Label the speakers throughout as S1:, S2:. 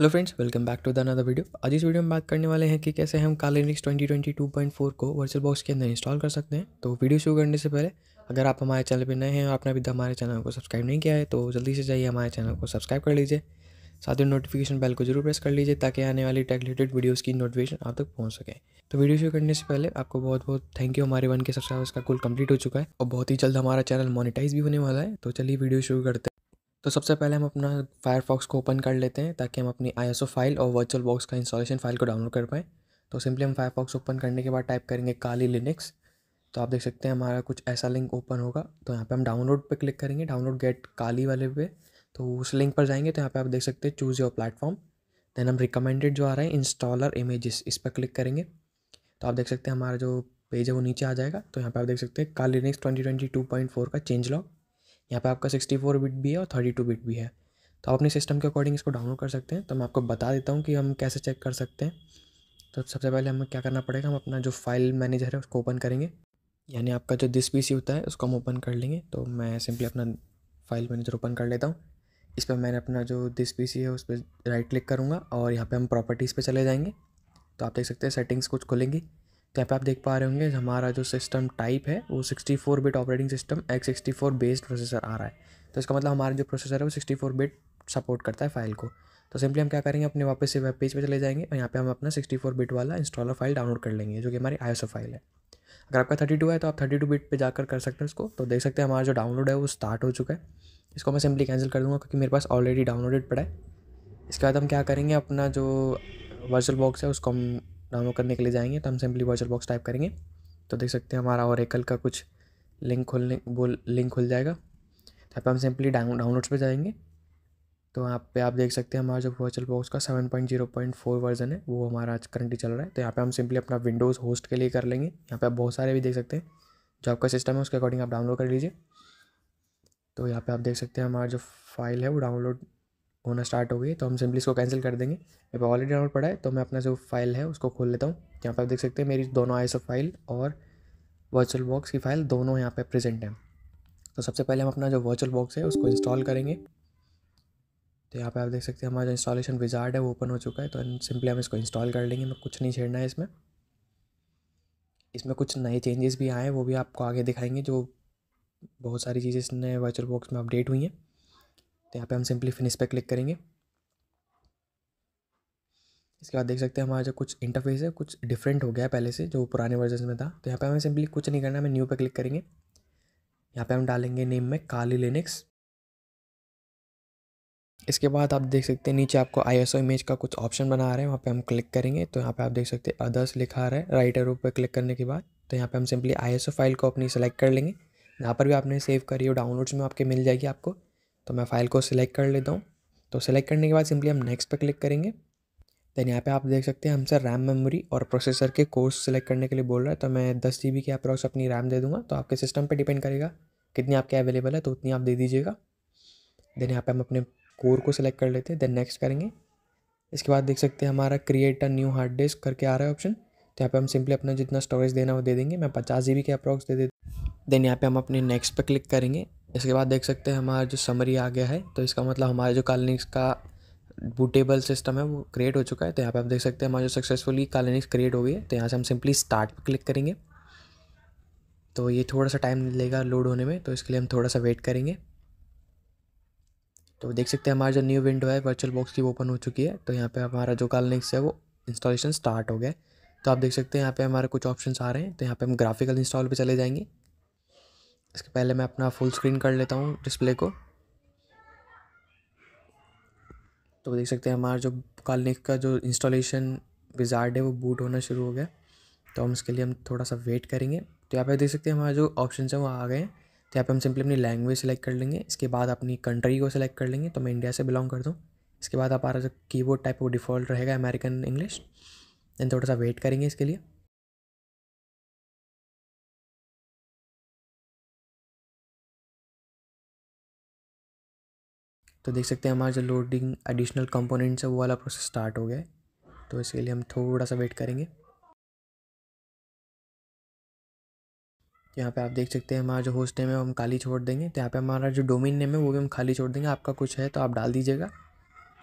S1: hello friends welcome back to the another video आज इस video में बात करने वाले हैं कि कैसे हम पॉइंट 2022.4 को वर्चुअल बॉक्स के अंदर इंस्टॉल कर सकते हैं तो वीडियो शुरू करने से पहले अगर आप हमारे चैनल पर नए हैं और आपने अभी तक हमारे चैनल को सब्सक्राइब नहीं किया है तो जल्दी से जाइए हमारे चैनल को सब्सक्राइब कर लीजिए साथ ही नोटिफिकेशन बेल को जरूर प्रेस कर लीजिए ताकि आने वाली टेक रिलेटेड वीडियोज़ की नोटिफिकेशन आप तक पहुँच सके तो वीडियो शुरू करने से पहले आपको बहुत बहुत थैंक यू हमारे वन के सब्सक्राइबर्स का कुल कंप्लीट हो चुका है और बहुत ही जल्द हमारा चैनल मोनिटाइज भी होने वाला है तो चलिए वीडियो शुरू करते हैं तो सबसे पहले हम अपना फायरफॉक्स को ओपन कर लेते हैं ताकि हम अपनी आई फाइल और वर्चुअल बॉक्स का इंस्टॉलेशन फाइल को डाउनलोड कर पाएँ तो सिंपली हम फायरफॉक्स ओपन करने के बाद टाइप करेंगे काली लिनिक्स तो आप देख सकते हैं हमारा कुछ ऐसा लिंक ओपन होगा तो यहाँ पे हम डाउनलोड पे क्लिक करेंगे डाउनलोड गेट काली वाले पे तो उस लिंक पर जाएंगे तो यहाँ पे आप देख सकते हैं चूज़ योर प्लेटफॉर्म देन हम रिकमेंडेड जो आ रहा है इंस्टॉलर इमेजेस इस पर क्लिक करेंगे तो आप देख सकते हैं हमारा जो पेज है वो नीचे आ जाएगा तो यहाँ पर आप देख सकते हैं काली लिनिक्स ट्वेंटी का चेंज लॉग यहाँ पे आपका सिक्सटी फोर बिट भी है और थर्टी टू बिट भी है तो आप अपने सिस्टम के अकॉर्डिंग इसको डाउनलोड कर सकते हैं तो मैं आपको बता देता हूँ कि हम कैसे चेक कर सकते हैं तो सबसे पहले हमें क्या करना पड़ेगा हम अपना जो फाइल मैनेजर है उसको ओपन करेंगे यानी आपका जो दिस पी होता है उसको हम ओपन कर लेंगे तो मैं सिंपली अपना फाइल मैनेजर ओपन कर लेता हूँ इस पर मैंने अपना जो दिस पी है उस पर राइट क्लिक करूँगा और यहाँ पर हम प्रॉपर्टीज़ पर चले जाएँगे तो आप देख सकते हैं सेटिंग्स कुछ खुलेंगी यहाँ तो आप देख पा रहे होंगे हमारा जो सिस्टम टाइप है वो 64 bit operating system X sixty four based processor आ रहा है तो इसका मतलब हमारा जो प्रोसेसर है वो 64 बिट सपोर्ट करता है फाइल को तो सिंपली हम क्या करेंगे अपने वापस से वेब पेज पे चले जाएंगे और यहाँ पे हम अपना 64 बिट वाला इंस्टॉलर फाइल डाउनलोड कर लेंगे जो कि हमारी आई फाइल है अगर आपका थर्टी है तो आप थर्टी बिट पर जाकर कर सकते हैं उसको तो देख सकते हैं हमारा जो डाउनलोड है वो स्टार्ट हो चुका है इसको मैं सिंपली कैंसिल कर दूँगा क्योंकि मेरे पास ऑलरेडी डाउनलोडेड पड़ा है इसके बाद हम क्या करेंगे अपना जो वर्चुअल बॉक्स है उसको हम डाउनलोड करने के लिए जाएंगे तो हम सिंपली वर्चुअल बॉक्स टाइप करेंगे तो देख सकते हैं हमारा और एकल का कुछ लिंक खोलने वो लिंक खुल जाएगा तो यहाँ पर हम सिंपली डाउन डाउनलोड्स पर जाएंगे तो यहाँ पे आप देख सकते हैं हमारा जो वर्चुअल बॉक्स का seven point zero point four version है वो हमारा आज करंटली चल रहा है तो यहाँ पे हम सिंपली अपना विंडोज़ होस्ट के लिए कर लेंगे यहाँ पे आप बहुत सारे भी देख सकते हैं जो आपका सिस्टम है उसके अकॉर्डिंग आप डाउनलोड कर लीजिए तो यहाँ पर आप देख सकते हैं हमारा जो फाइल है वो डाउनलोड होना स्टार्ट हो गई तो हम सिंपली इसको कैंसिल कर देंगे मेरे पास ऑलरेडी डाउनलोड पड़ा है तो मैं अपना जो फाइल है उसको खोल लेता हूँ यहाँ पर आप देख सकते हैं मेरी दोनों आई फाइल और वर्चुअल बॉक्स की फ़ाइल दोनों यहाँ पर प्रेजेंट हैं तो सबसे पहले हम अपना जो वर्चुअल बॉक्स है उसको इंस्टॉल करेंगे तो यहाँ पे आप देख सकते हैं हमारा जो इंस्टॉलेशन विजार्ड है वो ओपन हो चुका है तो सिंपली हम इसको इंस्टॉल कर लेंगे मैं कुछ नहीं छेड़ना है इसमें इसमें कुछ नए चेंजेस भी आए हैं वो भी आपको आगे दिखाएंगे जो बहुत सारी चीज़ें इसने वर्चुअल बॉक्स में अपडेट हुई हैं तो यहाँ पे हम सिंपली फिनिश पे क्लिक करेंगे इसके बाद देख सकते हैं हमारा जो कुछ इंटरफेस है कुछ डिफरेंट हो गया है पहले से जो पुराने वर्जन में था तो यहाँ पे हमें सिंपली कुछ नहीं करना हमें न्यू पे क्लिक करेंगे यहाँ पे हम डालेंगे नेम में काली लिनिक्स इसके बाद आप देख सकते हैं नीचे आपको आई इमेज का कुछ ऑप्शन बना रहे हैं वहाँ पे हम क्लिक करेंगे तो यहाँ पे आप देख सकते हैं अदर्स लिखा रहा है राइट एरो पे क्लिक करने के बाद तो यहाँ पे हम सिंपली आई फाइल को अपनी सेलेक्ट कर लेंगे यहाँ पर भी आपने सेव करी हो डाउनलोड्स में आपके मिल जाएगी आपको तो मैं फ़ाइल को सिलेक्ट कर लेता हूँ तो सिलेक्ट करने के बाद सिंपली हम नेक्स्ट पर क्लिक करेंगे देन यहाँ पे आप देख सकते हैं हमसे रैम मेमोरी और प्रोसेसर के कोर्स सेलेक्ट करने के लिए बोल रहा है तो मैं दस जी बी के अप्रॉक्स अपनी रैम दे दूँगा तो आपके सिस्टम पर डिपेंड करेगा कितनी आपके अवेलेबल है तो उतनी आप दे दीजिएगा देन यहाँ पे हम अपने कोर को सिलेक्ट कर लेते हैं देन नेक्स्ट करेंगे इसके बाद देख सकते हैं हमारा create a new hard disk करके आ रहा है ऑप्शन तो यहाँ पर हम सिंपली अपना जितना स्टोरेज देना वो दे देंगे मैं पचास जी बी के अप्रॉक्स दे देता देन यहाँ पर हम अपने नेक्स्ट पर क्लिक करेंगे इसके बाद देख सकते हैं हमारा जो समरी आ गया है तो इसका मतलब हमारे जो कॉलोनिक्स का बूटेबल सिस्टम है वो क्रिएट हो चुका है तो यहाँ पे आप देख सकते हैं हमारा जो सक्सेसफुली कॉलोनिक्स क्रिएट हो गई है तो यहाँ से हम सिंपली स्टार्ट पर क्लिक करेंगे तो ये थोड़ा सा टाइम लेगा लोड होने में तो इसके लिए हम थोड़ा सा वेट करेंगे तो देख सकते हैं हमारा जो न्यू विंडो है वर्चुअल बॉक्स की ओपन हो चुकी है तो यहाँ पर हमारा जो कॉलोनिक्स है वो इंस्टॉलेशन स्टार्ट हो गया तो आप देख सकते हैं यहाँ पे हमारे कुछ ऑप्शंस आ रहे हैं तो यहाँ पे हम ग्राफिकल इंस्टॉल पे चले जाएंगे इसके पहले मैं अपना फुल स्क्रीन कर लेता हूँ डिस्प्ले को तो देख सकते हैं हमारा जो कालनिक का जो इंस्टॉलेशन विजार्ड है वो बूट होना शुरू हो गया तो हम इसके लिए हम थोड़ा सा वेट करेंगे तो यहाँ पे देख सकते हैं हमारे जो ऑप्शन हैं वो आ गए हैं तो यहाँ पे हम सिंपली अपनी लैंग्वेज सेलेक्ट कर लेंगे इसके बाद अपनी कंट्री को सिलेक्ट कर लेंगे तो मैं इंडिया से बिलोंग करता हूँ इसके बाद हमारा जो कीबोर्ड टाइप वो डिफ़ॉल्ट रहेगा अमेरिकन इंग्लिश दैन थोड़ा सा वेट करेंगे इसके लिए तो देख सकते हैं हमारा जो लोडिंग एडिशनल कंपोनेंट्स है वो वाला प्रोसेस स्टार्ट हो गया है तो इसके लिए हम थोड़ा सा वेट करेंगे यहाँ पे आप देख सकते हैं हमारा जो होस्ट नेम है हम खाली छोड़ देंगे तो यहाँ पे हमारा जो डोमेन नेम है वो भी हम खाली छोड़ देंगे आपका कुछ है तो आप डाल दीजिएगा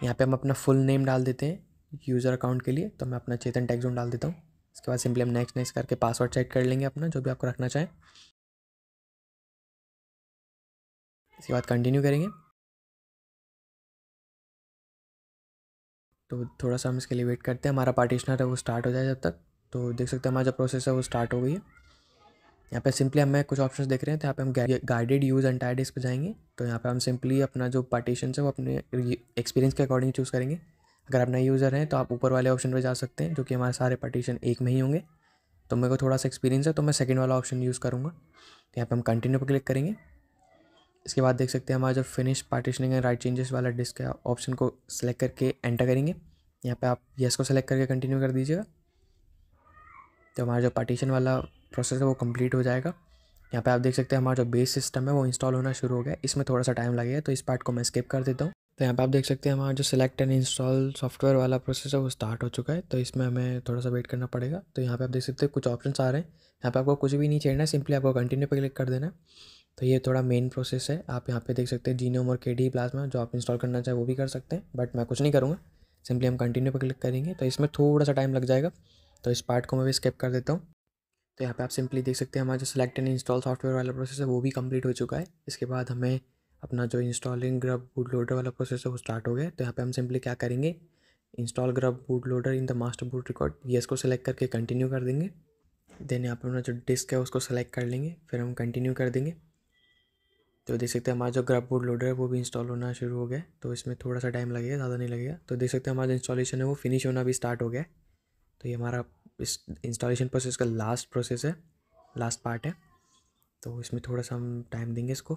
S1: यहाँ पे हम अपना फुल नेम डाल देते हैं यूज़र अकाउंट के लिए तो मैं अपना चेतन टैक्सोन डाल देता हूँ इसके बाद सिंपली हम नेक्स्ट नेक्स्ट करके पासवर्ड सेट कर लेंगे अपना जो भी आपको रखना चाहें इसके बाद कंटिन्यू करेंगे तो थोड़ा सा हम इसके लिए वेट करते हैं हमारा पार्टीशनर है वो स्टार्ट हो जाए जब तक तो देख सकते हैं हमारा जो प्रोसेस है वो स्टार्ट हो गई है यहाँ पे सिंपली हमें कुछ ऑप्शंस देख रहे हैं तो यहाँ पे हम गाइडेड यूज़ टायर डिस्क पे जाएंगे तो यहाँ पे हम सिंपली अपना जो पार्टीशन है वो अपने एक्सपीरियंस के अकॉर्डिंग चूज़ करेंगे अगर आप नए यूज़र हैं तो आप ऊपर वाले ऑप्शन पर जा सकते हैं जो कि हमारे सारे पार्टीशन एक में ही होंगे तो मेरे को थोड़ा सा एक्सपीरियंस है तो मैं सेकेंड वाला ऑप्शन यूज़ करूँगा तो यहाँ पर हम कंटिन्यू पर क्लिक करेंगे इसके बाद देख सकते हैं हमारा जो finish partitioning and write changes वाला डिस्क है ऑप्शन को सिलेक्ट करके एंटर करेंगे यहाँ पे आप येस को सेलेक्ट करके कंटिन्यू कर दीजिएगा तो हमारा जो पार्टीशन वाला प्रोसेस है वो कंप्लीट हो जाएगा यहाँ पे आप देख सकते हैं हमारा जो बेस सिस्टम है वो इंस्टॉल होना शुरू हो गया इसमें थोड़ा सा टाइम लगेगा तो इस पार्ट को मैं स्किप कर देता हूँ तो यहाँ पे आप देख सकते हैं हमारा जो सिलेक्ट एंड इंस्टॉल सॉफ्टवेयर वाला प्रोसेस है वो स्टार्ट हो चुका है तो इसमें हमें थोड़ा सा वेट करना पड़ेगा तो यहाँ पे आप देख सकते हैं कुछ ऑप्शंस आ रहे हैं यहाँ पे आपको कुछ भी नहीं छेड़ना है सिंपली आपको कंटिन्यू पर क्लिक कर देना है तो ये थोड़ा मेन प्रोसेस है आप यहाँ पे देख सकते हैं जीनोम और के डी प्लाज्मा जो आप इंस्टॉल करना चाहे वो भी कर सकते हैं बट मैं कुछ नहीं करूँगा सिंपली हम कंटिन्यू पर क्लिक करेंगे तो इसमें थोड़ा सा टाइम लग जाएगा तो इस पार्ट को मैं भी स्किप कर देता हूँ तो यहाँ पे आप सिंपली देख सकते हैं हमारा जो सिलेक्ट एंड इंस्टॉल सॉफ्टवेयर वाला प्रोसेस है वो भी कंप्लीट हो चुका है इसके बाद हमें अपना जो इंस्टॉलिंग ग्रब बूट लोडर वाला प्रोसेस है वो स्टार्ट हो गया तो यहाँ पे हम सिंपली क्या करेंगे install GRUB boot loader in the master boot record ये इसको सेलेक्ट करके कंटिन्यू कर देंगे देन यहाँ पर अपना जो डिस्क है उसको सेलेक्ट कर लेंगे फिर हम कंटिन्यू कर देंगे तो देख सकते हैं हमारा जो ग्राफ बोर्ड लोडर है वो भी इंस्टॉल होना शुरू हो गया तो इसमें थोड़ा सा टाइम लगेगा ज़्यादा नहीं लगेगा तो देख सकते हैं हमारा जो इंस्टॉलेशन है वो फिनिश होना भी स्टार्ट हो गया तो ये हमारा इस इंस्टॉलेशन प्रोसेस का लास्ट प्रोसेस है लास्ट पार्ट है तो इसमें थोड़ा सा हम टाइम देंगे इसको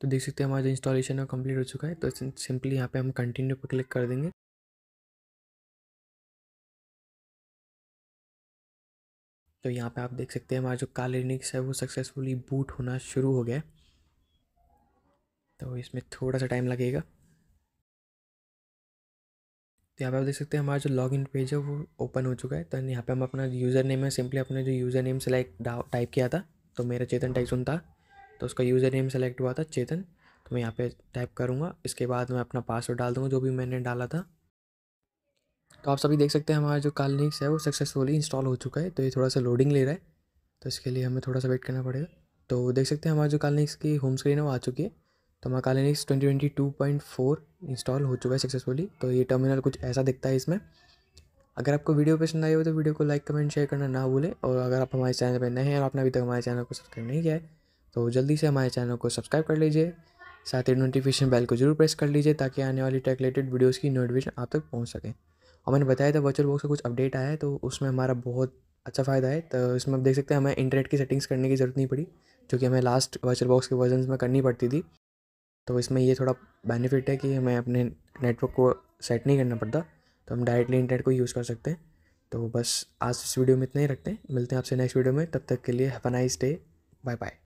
S1: तो देख सकते हैं हमारा जो इंस्टॉलेशन है कंप्लीट हो चुका है तो सिंपली यहाँ पे हम कंटिन्यू पर क्लिक कर देंगे तो यहाँ पे आप देख सकते हैं हमारा जो कालिनिक्स लिनिक्स है वो सक्सेसफुली बूट होना शुरू हो गया है तो इसमें थोड़ा सा टाइम लगेगा तो यहाँ पे आप देख सकते हैं हमारा जो लॉगिन पेज है वो ओपन हो चुका है तो यहाँ पे हम अपना यूज़र नेम है सिंपली अपने जो यूज़र नेम सेलेक्ट टाइप किया था तो मेरा चेतन टाइप था तो उसका यूज़र नेम सेलेक्ट हुआ था चेतन तो मैं यहाँ पे टाइप करूँगा इसके बाद मैं अपना पासवर्ड डाल दूँगा जो भी मैंने डाला था तो आप सभी देख सकते हैं हमारा जो कालनिक्स है वो सक्सेसफुली इंस्टॉल हो चुका है तो ये थोड़ा सा लोडिंग ले रहा है तो इसके लिए हमें थोड़ा सा वेट करना पड़ेगा तो देख सकते हैं हमारा जो कालनिक्स की होम स्क्रीन है वो आ चुकी है तो हमारा Kali twenty twenty two point four install हो चुका है सक्सेसफुली तो ये टर्मिनल कुछ ऐसा दिखता है इसमें अगर आपको वीडियो पसंद आई हो तो वीडियो को लाइक कमेंट शेयर करना ना भूलें और अगर आप हमारे चैनल पर नए हैं और आपने अभी तक हमारे चैनल को सब्सक्राइब नहीं किया है तो जल्दी से हमारे चैनल को सब्सक्राइब कर लीजिए साथ ही नोटिफिकेशन बेल को जरूर प्रेस कर लीजिए ताकि आने वाली टेक रिलेटेड वीडियोज़ की नोटिफिकेशन आप तक पहुँच सकें और मैंने बताया था वर्चुअल बॉक्स का कुछ अपडेट आया है तो उसमें हमारा बहुत अच्छा फ़ायदा है तो इसमें आप देख सकते हैं हमें इंटरनेट की सेटिंग्स करने की ज़रूरत नहीं पड़ी जो कि हमें लास्ट वर्चुअल बॉक्स के वर्जन में करनी पड़ती थी तो इसमें ये थोड़ा बेनिफिट है कि हमें अपने नेटवर्क को सेट नहीं करना पड़ता तो हम डायरेक्टली इंटरनेट को यूज़ कर सकते हैं तो बस आज इस वीडियो में इतना ही रखते हैं मिलते हैं आपसे नेक्स्ट वीडियो में तब तक के लिए have a nice day bye bye